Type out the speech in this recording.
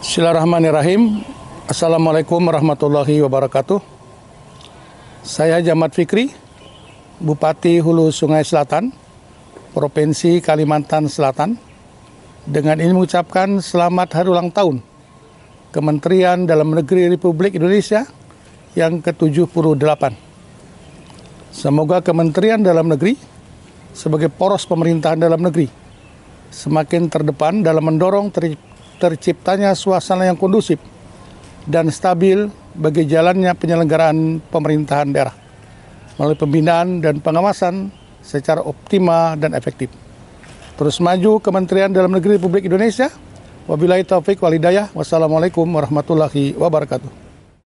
Bismillahirrahmanirrahim. Assalamualaikum warahmatullahi wabarakatuh. Saya Jamat Fikri, Bupati Hulu Sungai Selatan, Provinsi Kalimantan Selatan. Dengan ini mengucapkan selamat hari ulang tahun Kementerian Dalam Negeri Republik Indonesia yang ke-78. Semoga Kementerian Dalam Negeri sebagai poros pemerintahan dalam negeri semakin terdepan dalam mendorong terciptanya suasana yang kondusif dan stabil bagi jalannya penyelenggaraan pemerintahan daerah melalui pembinaan dan pengawasan secara optimal dan efektif. Terus maju Kementerian Dalam Negeri Republik Indonesia. Wabillahi taufik walidayah. Wassalamualaikum warahmatullahi wabarakatuh.